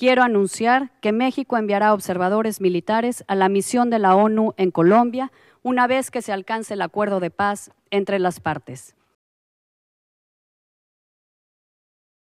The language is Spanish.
quiero anunciar que México enviará observadores militares a la misión de la ONU en Colombia una vez que se alcance el acuerdo de paz entre las partes.